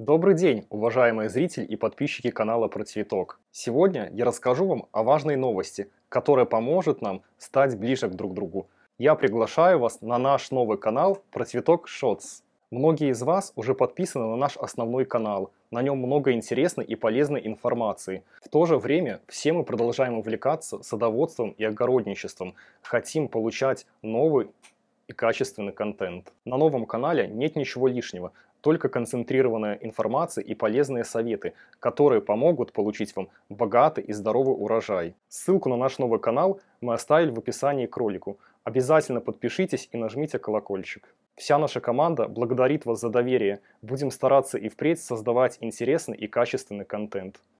Добрый день, уважаемые зрители и подписчики канала Про Цветок. Сегодня я расскажу вам о важной новости, которая поможет нам стать ближе к друг другу. Я приглашаю вас на наш новый канал Про Цветок Шотс. Многие из вас уже подписаны на наш основной канал, на нем много интересной и полезной информации. В то же время все мы продолжаем увлекаться садоводством и огородничеством, хотим получать новый и качественный контент. На новом канале нет ничего лишнего, только концентрированная информация и полезные советы, которые помогут получить вам богатый и здоровый урожай. Ссылку на наш новый канал мы оставили в описании к ролику. Обязательно подпишитесь и нажмите колокольчик. Вся наша команда благодарит вас за доверие. Будем стараться и впредь создавать интересный и качественный контент.